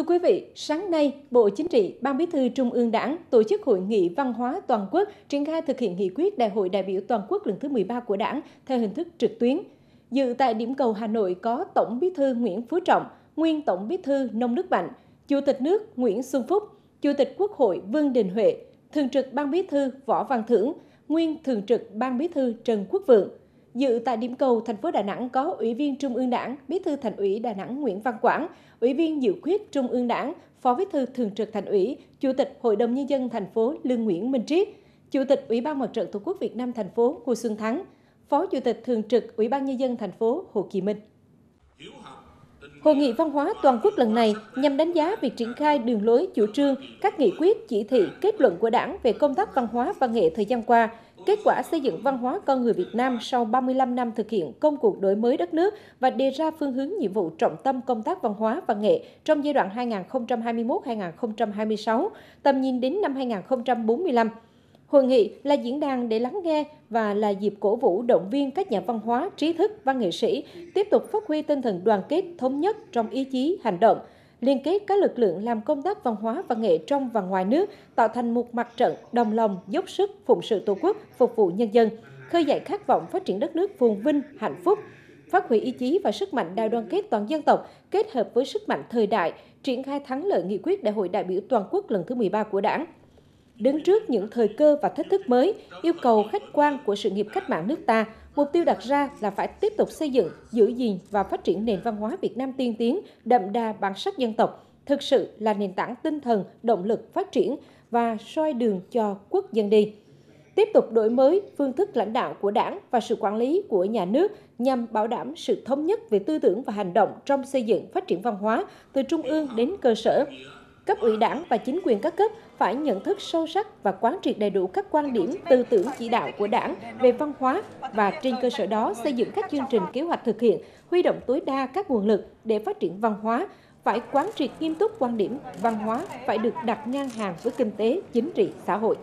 Thưa quý vị, sáng nay, Bộ Chính trị, Ban Bí thư Trung ương Đảng tổ chức hội nghị văn hóa toàn quốc triển khai thực hiện nghị quyết Đại hội đại biểu toàn quốc lần thứ 13 của Đảng theo hình thức trực tuyến. Dự tại điểm cầu Hà Nội có Tổng Bí thư Nguyễn Phú Trọng, nguyên Tổng Bí thư Nông Đức Mạnh, Chủ tịch nước Nguyễn Xuân Phúc, Chủ tịch Quốc hội Vương Đình Huệ, Thường trực Ban Bí thư Võ Văn Thưởng, nguyên Thường trực Ban Bí thư Trần Quốc Vượng, Dự tại điểm cầu thành phố Đà Nẵng có Ủy viên Trung ương Đảng, Bí thư Thành ủy Đà Nẵng Nguyễn Văn Quảng, Ủy viên Dự khuyết Trung ương Đảng, Phó Bí thư Thường trực Thành ủy, Chủ tịch Hội đồng nhân dân thành phố Lương Nguyễn Minh Triết, Chủ tịch Ủy ban Mặt trận Tổ quốc Việt Nam thành phố Hồ Xuân Thắng, Phó Chủ tịch Thường trực Ủy ban nhân dân thành phố Hồ Kỳ Minh. Hội nghị văn hóa toàn quốc lần này nhằm đánh giá việc triển khai đường lối chủ trương, các nghị quyết, chỉ thị, kết luận của Đảng về công tác văn hóa văn nghệ thời gian qua, kết quả xây dựng văn hóa con người Việt Nam sau 35 năm thực hiện công cuộc đổi mới đất nước và đề ra phương hướng nhiệm vụ trọng tâm công tác văn hóa văn nghệ trong giai đoạn 2021-2026, tầm nhìn đến năm 2045. Hội nghị là diễn đàn để lắng nghe và là dịp cổ vũ động viên các nhà văn hóa, trí thức, văn nghệ sĩ tiếp tục phát huy tinh thần đoàn kết, thống nhất trong ý chí, hành động, liên kết các lực lượng làm công tác văn hóa văn nghệ trong và ngoài nước, tạo thành một mặt trận đồng lòng, dốc sức, phụng sự Tổ quốc, phục vụ nhân dân, khơi dậy khát vọng phát triển đất nước phồn vinh, hạnh phúc, phát huy ý chí và sức mạnh đại đoàn kết toàn dân tộc, kết hợp với sức mạnh thời đại, triển khai thắng lợi nghị quyết Đại hội đại biểu toàn quốc lần thứ 13 của Đảng – đứng trước những thời cơ và thách thức mới, yêu cầu khách quan của sự nghiệp cách mạng nước ta, mục tiêu đặt ra là phải tiếp tục xây dựng, giữ gìn và phát triển nền văn hóa Việt Nam tiên tiến, đậm đà bản sắc dân tộc, thực sự là nền tảng tinh thần, động lực phát triển và soi đường cho quốc dân đi. Tiếp tục đổi mới phương thức lãnh đạo của đảng và sự quản lý của nhà nước nhằm bảo đảm sự thống nhất về tư tưởng và hành động trong xây dựng phát triển văn hóa từ trung ương đến cơ sở, cấp ủy đảng và chính quyền các cấp phải nhận thức sâu sắc và quán triệt đầy đủ các quan điểm, tư tưởng chỉ đạo của đảng về văn hóa và trên cơ sở đó xây dựng các chương trình kế hoạch thực hiện, huy động tối đa các nguồn lực để phát triển văn hóa, phải quán triệt nghiêm túc quan điểm văn hóa phải được đặt ngang hàng với kinh tế, chính trị, xã hội.